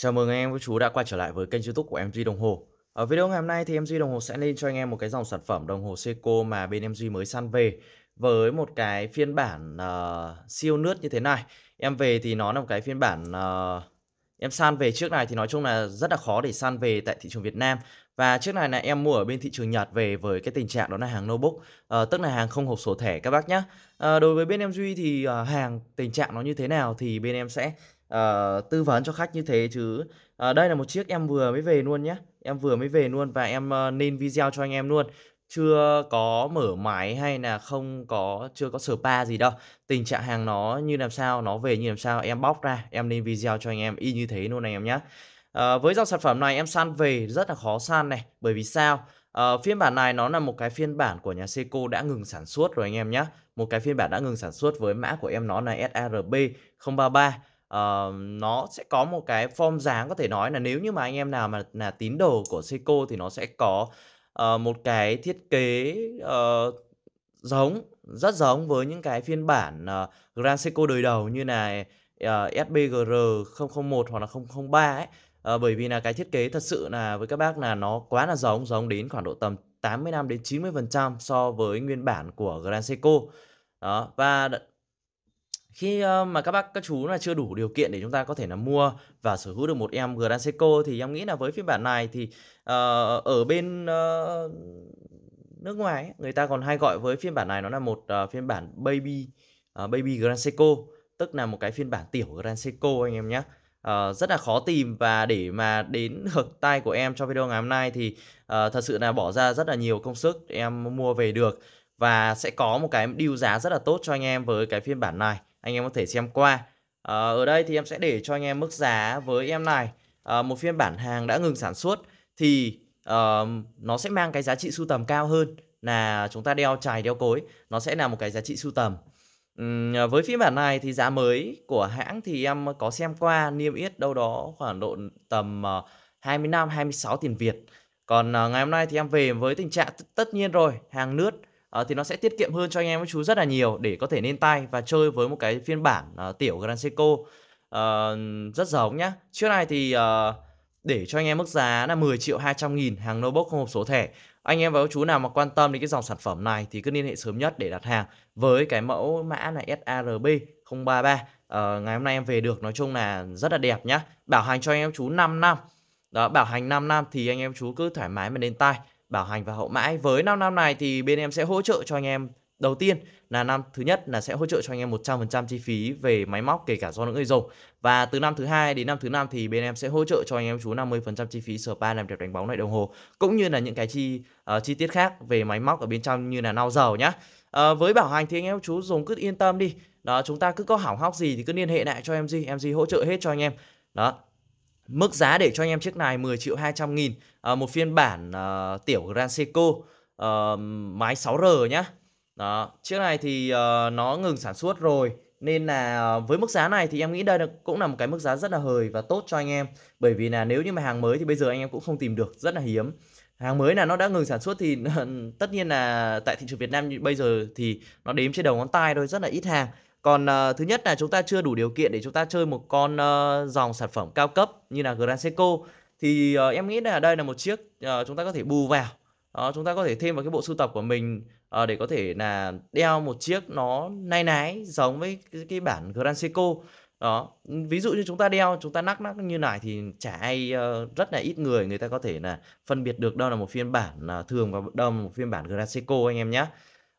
Chào mừng anh em cô chú đã quay trở lại với kênh youtube của em Duy Đồng Hồ Ở video ngày hôm nay thì em Duy Đồng Hồ sẽ lên cho anh em một cái dòng sản phẩm đồng hồ Seiko mà bên em Duy mới săn về Với một cái phiên bản uh, siêu nướt như thế này Em về thì nó là một cái phiên bản uh, em săn về trước này thì nói chung là rất là khó để săn về tại thị trường Việt Nam và trước này là em mua ở bên thị trường Nhật về với cái tình trạng đó là hàng notebook à, tức là hàng không hộp sổ thẻ các bác nhé à, đối với bên em Duy thì à, hàng tình trạng nó như thế nào thì bên em sẽ ờ, tư vấn cho khách như thế chứ. Ờ, đây là một chiếc em vừa mới về luôn nhé. Em vừa mới về luôn và em ờ, nên video cho anh em luôn. Chưa có mở máy hay là không có chưa có spa gì đâu. Tình trạng hàng nó như làm sao, nó về như làm sao em bóc ra, em nên video cho anh em y như thế luôn này em nhé. À, với dòng sản phẩm này em san về rất là khó san này bởi vì sao à, phiên bản này nó là một cái phiên bản của nhà Seiko đã ngừng sản xuất rồi anh em nhé một cái phiên bản đã ngừng sản xuất với mã của em nó là SRB 033 Ờ, nó sẽ có một cái form dáng có thể nói là nếu như mà anh em nào mà là tín đồ của Seiko thì nó sẽ có, ờ, một cái thiết kế, ờ, giống, rất giống với những cái phiên bản, ờ, Grand Seiko đời đầu như nà, ờ, SBGR001 hoặc là 003 ấy. Ờ, bởi vì là cái thiết kế thật sự là với các bác là nó quá là giống, giống đến khoảng độ tầm 85-90% so với nguyên bản của Grand Seiko. Đó, và khi ờ, mà các bác các chú là chưa đủ điều kiện để chúng ta có thể là mua và sở hữu được một em Grand Seiko thì em nghĩ là với phiên bản này thì uh, ở bên uh, nước ngoài người ta còn hay gọi với phiên bản này nó là một uh, phiên bản baby uh, baby Grand Seiko tức là một cái phiên bản tiểu Grand Seiko anh em nhé Uh, rất là khó tìm và để mà đến được tay của em cho video ngày hôm nay thì uh, thật sự là bỏ ra rất là nhiều công sức để em mua về được và sẽ có một cái điều giá rất là tốt cho anh em với cái phiên bản này anh em có thể xem qua à, ở đây thì em sẽ để cho anh em mức giá với em này à, một phiên bản hàng đã ngừng sản xuất thì uh, nó sẽ mang cái giá trị sưu tầm cao hơn là chúng ta đeo chài đeo cối nó sẽ là một cái giá trị sưu tầm um, với phiên bản này thì giá mới của hãng thì em có xem qua niêm yết đâu đó khoảng độ tầm uh, 25 26 tiền Việt còn uh, ngày hôm nay thì em về với tình trạng tất nhiên rồi hàng nước à, thì nó sẽ tiết kiệm hơn cho anh em các chú rất là nhiều để có thể lên tay và chơi với một cái phiên bản à, tiểu Gran Seiko à, rất giống nhá. Trước này thì à, để cho anh em mức giá là 10 triệu 200 nghìn hàng notebook không hộp số thẻ. Anh em và các chú nào mà quan tâm đến cái dòng sản phẩm này thì cứ liên hệ sớm nhất để đặt hàng với cái mẫu mã là SARB 033. À, ngày hôm nay em về được nói chung là rất là đẹp nhá. Bảo hành cho anh em chú 5 năm. Đó, bảo hành 5 năm thì anh em chú cứ thoải mái mà lên tay. Bảo Hành và Hậu Mãi. Với 5 năm này thì bên em sẽ hỗ trợ cho anh em đầu tiên là năm thứ nhất là sẽ hỗ trợ cho anh em 100% chi phí về máy móc kể cả do những người dầu và từ năm thứ hai đến năm thứ năm thì bên em sẽ hỗ trợ cho anh em chú 50% chi phí spa làm đẹp đánh bóng lại đồng hồ cũng như là những cái chi uh, chi tiết khác về máy móc ở bên trong như là nao dầu nhá uh, với bảo hành thì anh em chú dùng cứ yên tâm đi đó chúng ta cứ có hỏng hóc gì thì cứ liên hệ lại cho em gì em gì hỗ trợ hết cho anh em đó Mức giá để cho anh em chiếc này 10 triệu 200 nghìn à, Một phiên bản à, tiểu Grand Seiko à, Máy 6R nhá Đó. Chiếc này thì à, nó ngừng sản xuất rồi nên là với mức giá này thì em nghĩ đây cũng là một cái mức giá rất là hời và tốt cho anh em Bởi vì là nếu như mà hàng mới thì bây giờ anh em cũng không tìm được, rất là hiếm Hàng mới là nó đã ngừng sản xuất thì tất nhiên là tại thị trường Việt Nam bây giờ thì nó đếm trên đầu ngón tay thôi, rất là ít hàng còn uh, thứ nhất là chúng ta chưa đủ điều kiện để chúng ta chơi một con uh, dòng sản phẩm cao cấp như là Grand Seiko thì uh, em nghĩ là đây là một chiếc uh, chúng ta có thể bù vào. Đó, chúng ta có thể thêm vào cái bộ sưu tập của mình uh, để có thể là đeo một chiếc nó nai nái giống với cái, cái bản Grand Seiko. Đó, ví dụ như chúng ta đeo, chúng ta nắc nắc như này thì chả ai uh, rất là ít người người ta có thể là phân biệt được đâu là một phiên bản uh, thường và đâu là một phiên bản Grand Seiko anh em nhé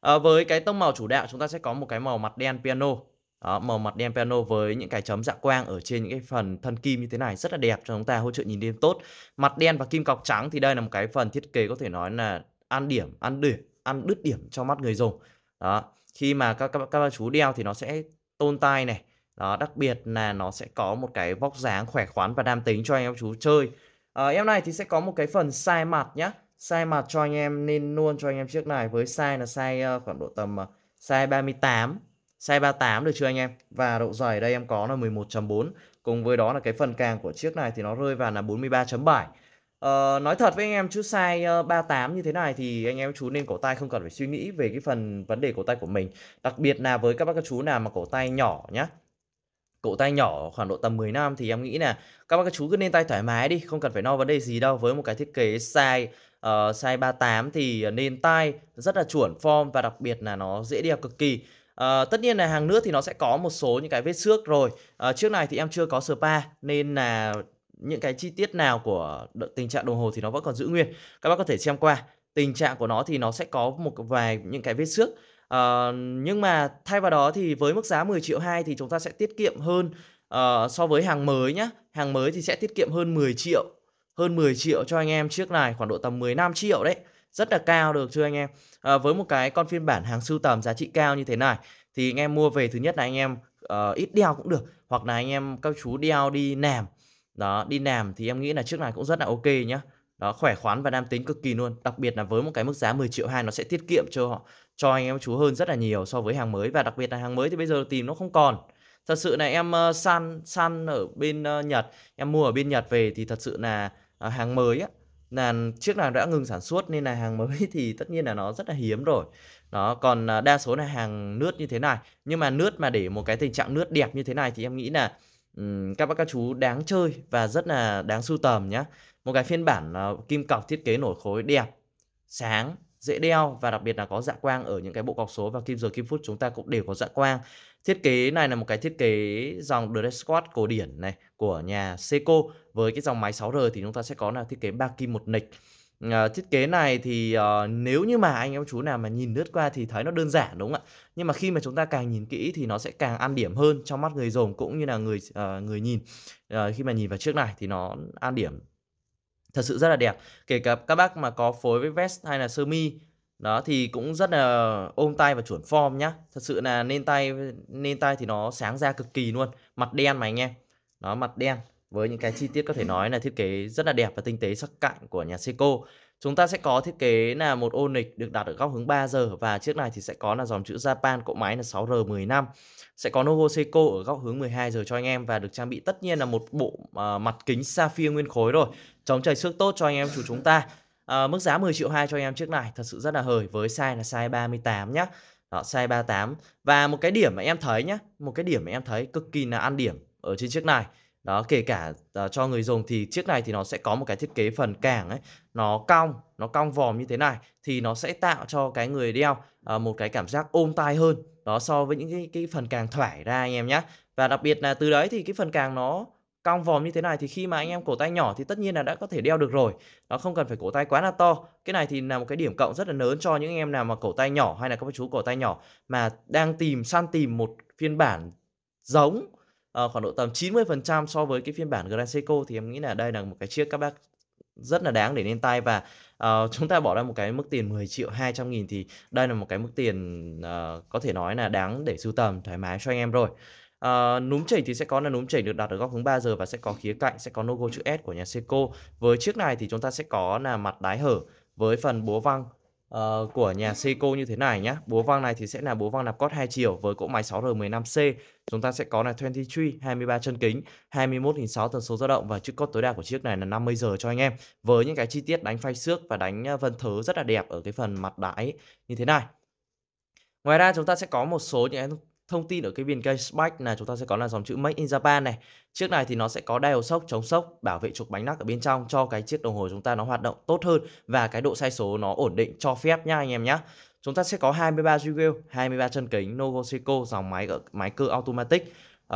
à, với cái tông màu chủ đạo chúng ta sẽ có một cái màu mặt đen piano đó, màu mặt đen piano với những cái chấm dạ quang ở trên những cái phần thân kim như thế này rất là đẹp cho chúng ta hỗ trợ nhìn đêm tốt mặt đen và kim cọc trắng thì đây là một cái phần thiết kế có thể nói là ăn điểm ăn điểm ăn đứt điểm cho mắt người dùng đó khi mà các các, các chú đeo thì nó sẽ tôn tai này đó đặc biệt là nó sẽ có một cái vóc dáng khỏe khoắn và nam tính cho anh em chú chơi à, em này thì sẽ có một cái phần sai mặt nhá size mà cho anh em nên luôn cho anh em chiếc này với size là size ờ, khoảng độ tầm ờ, size 38 size 38 được chưa anh em và độ dày đây em có là 11.4 cùng với đó là cái phần càng của chiếc này thì nó rơi vào là 43.7 Ờ, nói thật với anh em chứ size uh, ờ, 38 như thế này thì anh em chú nên cổ tay không cần phải suy nghĩ về cái phần vấn đề cổ tay của mình Đặc biệt là với các bác các chú nào mà cổ tay nhỏ nhá Cổ tay nhỏ khoảng độ tầm 10 năm thì em nghĩ là các bác các chú cứ nên tay thoải mái đi Không cần phải lo no vấn đề gì đâu với một cái thiết kế size uh, size 38 thì ờ, nền tai rất là chuẩn form và đặc biệt là nó dễ đeo cực kỳ. À, tất nhiên là hàng nước thì nó sẽ có một số những cái vết xước rồi à, trước này thì em chưa có spa nên là những cái chi tiết nào của tình trạng đồng hồ thì nó vẫn còn giữ nguyên các bác có thể xem qua tình trạng của nó thì nó sẽ có một vài những cái vết xước à, nhưng mà thay vào đó thì với mức giá 10 triệu 2 thì chúng ta sẽ tiết kiệm hơn uh, so với hàng mới nhá hàng mới thì sẽ tiết kiệm hơn 10 triệu hơn 10 triệu cho anh em chiếc này khoảng độ tầm 15 triệu đấy rất là cao được chưa anh em à, với một cái con phiên bản hàng sưu tầm giá trị cao như thế này thì anh em mua về thứ nhất là anh em uh, ít đeo cũng được hoặc là anh em các chú đeo đi làm đó đi làm thì em nghĩ là chiếc này cũng rất là ok nhá đó khỏe khoắn và nam tính cực kỳ luôn đặc biệt là với một cái mức giá 10 triệu hai nó sẽ tiết kiệm cho họ cho anh em chú hơn rất là nhiều so với hàng mới và đặc biệt là hàng mới thì bây giờ tìm nó không còn thật sự là em uh, ờ, săn san ở bên uh, nhật em mua ở bên nhật về thì thật sự là À, hàng mới á là trước nào đã ngừng sản xuất nên là hàng mới thì tất nhiên là nó rất là hiếm rồi đó còn à, đa số là hàng nướt như thế này nhưng mà nướt mà để một cái tình trạng nướt đẹp như thế này thì em nghĩ là các bác các chú đáng chơi và rất là đáng sưu tầm nhá một cái phiên bản à, kim cọc thiết kế nổi khối đẹp sáng dễ đeo và đặc biệt là có dạ quang ở những cái bộ cọc số và kim giờ kim phút chúng ta cũng đều có dạ quang Thiết kế này là một cái thiết kế dòng dress squat cổ điển này của nhà Seiko. Với cái dòng máy 6R thì chúng ta sẽ có là thiết kế ba kim một nịch. À, thiết kế này thì uh, nếu như mà anh em chú nào mà nhìn lướt qua thì thấy nó đơn giản đúng không ạ nhưng mà khi mà chúng ta càng nhìn kỹ thì nó sẽ càng ăn điểm hơn trong mắt người dùng cũng như là người uh, người nhìn uh, khi mà nhìn vào trước này thì nó ăn điểm thật sự rất là đẹp kể cả các bác mà có phối với vest hay là sơ mi đó thì cũng rất là ôm tay và chuẩn form nhá thật sự là nên tay nên tay thì nó sáng ra cực kỳ luôn mặt đen mà anh em nó mặt đen với những cái chi tiết có thể nói là thiết kế rất là đẹp và tinh tế sắc cạnh của nhà Seiko chúng ta sẽ có thiết kế là một ô nịch được đặt ở góc hướng 3 giờ và chiếc này thì sẽ có là dòng chữ Japan cỗ máy là 6R15 sẽ có logo Seiko ở góc hướng 12 giờ cho anh em và được trang bị tất nhiên là một bộ uh, mặt kính sapphire nguyên khối rồi chống trời xước tốt cho anh em chủ chúng ta à, mức giá 10 triệu 2 cho anh em chiếc này thật sự rất là hời với size là size 38 nhá đó, size 38 và một cái điểm mà em thấy nhá một cái điểm mà em thấy cực kỳ là ăn điểm ở trên chiếc này đó kể cả uh, cho người dùng thì chiếc này thì nó sẽ có một cái thiết kế phần càng ấy nó cong nó cong vòm như thế này thì nó sẽ tạo cho cái người đeo uh, một cái cảm giác ôm tai hơn đó so với những cái, cái phần càng thoải ra anh em nhé và đặc biệt là từ đấy thì cái phần càng nó cong vòm như thế này thì khi mà anh em cổ tay nhỏ thì tất nhiên là đã có thể đeo được rồi nó không cần phải cổ tay quá là to cái này thì là một cái điểm cộng rất là lớn cho những anh em nào mà cổ tay nhỏ hay là các chú cổ tay nhỏ mà đang tìm săn tìm một phiên bản giống uh, khoảng độ tầm 90% so với cái phiên bản Grand Seiko thì em nghĩ là đây là một cái chiếc các bác rất là đáng để lên tay và uh, chúng ta bỏ ra một cái mức tiền 10 triệu 200 nghìn thì đây là một cái mức tiền uh, có thể nói là đáng để sưu tầm thoải mái cho anh em rồi À, núm chảy thì sẽ có là núm chảy được đặt ở góc hướng 3 giờ và sẽ có khía cạnh sẽ có logo chữ S của nhà Seiko. Với chiếc này thì chúng ta sẽ có là mặt đáy hở với phần bố văng uh, của nhà Seiko như thế này nhé. bố văng này thì sẽ là bố văng nạp cốt 2 chiều với cỗ máy 6R15C. Chúng ta sẽ có là 23, 23 chân kính, 21 hình 6 tần số dao động và chiếc cốt tối đa của chiếc này là 50 giờ cho anh em. Với những cái chi tiết đánh phay xước và đánh ờ, vân thớ rất là đẹp ở cái phần mặt đáy như thế này. Ngoài ra chúng ta sẽ có một số những thông tin ở cái viên kênh spike là chúng ta sẽ có là dòng chữ Made in Japan này. Chiếc này thì nó sẽ có đèo sốc chống sốc bảo vệ trục bánh lắc ở bên trong cho cái chiếc đồng hồ chúng ta nó hoạt động tốt hơn và cái độ sai số nó ổn định cho phép nhá anh em nhá. Chúng ta sẽ có 23 jewel, 23 chân kính Nogoseko dòng máy máy cơ automatic.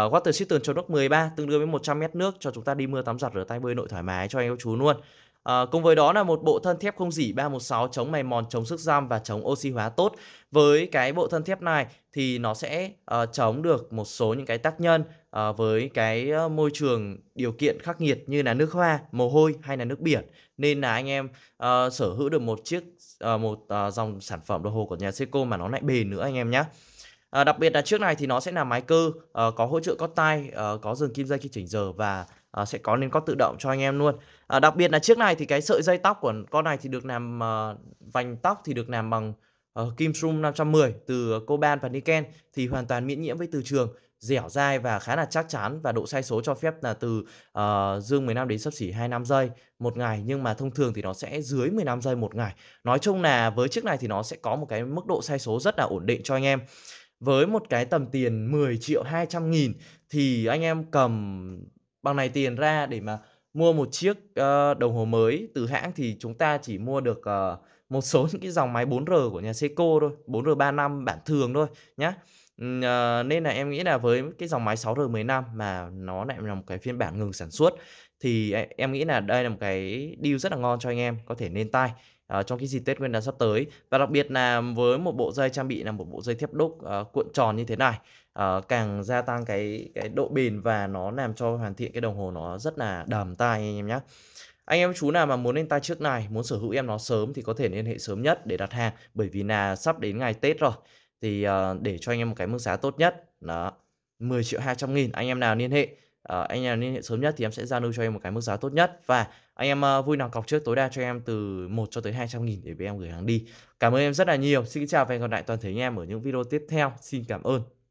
Uh, water System cho nước 13 tương đương với 100 mét nước cho chúng ta đi mưa tắm giặt rửa tay bơi nội thoải mái cho anh em chú luôn. À, cùng với đó là một bộ thân thép không dỉ 316 chống mài mòn, chống sức giam và chống oxy hóa tốt. Với cái bộ thân thép này thì nó sẽ uh, chống được một số những cái tác nhân uh, với cái môi trường điều kiện khắc nghiệt như là nước hoa, mồ hôi hay là nước biển. Nên là anh em uh, sở hữu được một chiếc uh, một uh, dòng sản phẩm đồng hồ của nhà Seiko mà nó lại bền nữa anh em nhé. À, đặc biệt là chiếc này thì nó sẽ là máy cơ uh, có hỗ trợ cót tay, uh, có giường kim dây khi chỉnh giờ và à, sẽ có nên có tự động cho anh em luôn à, đặc biệt là chiếc này thì cái sợi dây tóc của con này thì được làm à, vành tóc thì được làm bằng à, kim srum 510 từ coban và niken thì hoàn toàn miễn nhiễm với từ trường dẻo dai và khá là chắc chắn và độ sai số cho phép là từ uh, dương 15 đến sấp xỉ 25 giây một ngày nhưng mà thông thường thì nó sẽ dưới 15 giây một ngày. Nói chung là với chiếc này thì nó sẽ có một cái mức độ sai số rất là ổn định cho anh em. Với một cái tầm tiền 10 triệu 200 nghìn thì anh em cầm bằng này tiền ra để mà mua một chiếc uh, đồng hồ mới từ hãng thì chúng ta chỉ mua được uh, một số những cái dòng máy 4R của nhà Seiko thôi, 4 r 3 năm bản thường thôi nhá. Uh, nên là em nghĩ là với cái dòng máy 6R15 mà nó lại là một cái phiên bản ngừng sản xuất thì à, em nghĩ là đây là một cái deal rất là ngon cho anh em có thể nên tay uh, trong cái dịp Tết Nguyên đán sắp tới và đặc biệt là với một bộ dây trang bị là một bộ dây thép đúc uh, cuộn tròn như thế này uh, càng gia tăng cái cái độ bền và nó làm cho hoàn thiện cái đồng hồ nó rất là đầm tay anh em nhé anh em chú nào mà muốn lên tay trước này muốn sở hữu em nó sớm thì có thể liên hệ sớm nhất để đặt hàng bởi vì là sắp đến ngày Tết rồi thì uh, để cho anh em một cái mức giá tốt nhất đó 10 triệu 200 nghìn anh em nào liên hệ uh, anh em liên hệ sớm nhất thì em sẽ giao lưu cho em một cái mức giá tốt nhất và anh em uh, vui lòng cọc trước tối đa cho em từ 1 cho tới 200 nghìn để với em gửi hàng đi. Cảm ơn em rất là nhiều. Xin chào và hẹn gặp lại toàn thể anh em ở những video tiếp theo. Xin cảm ơn.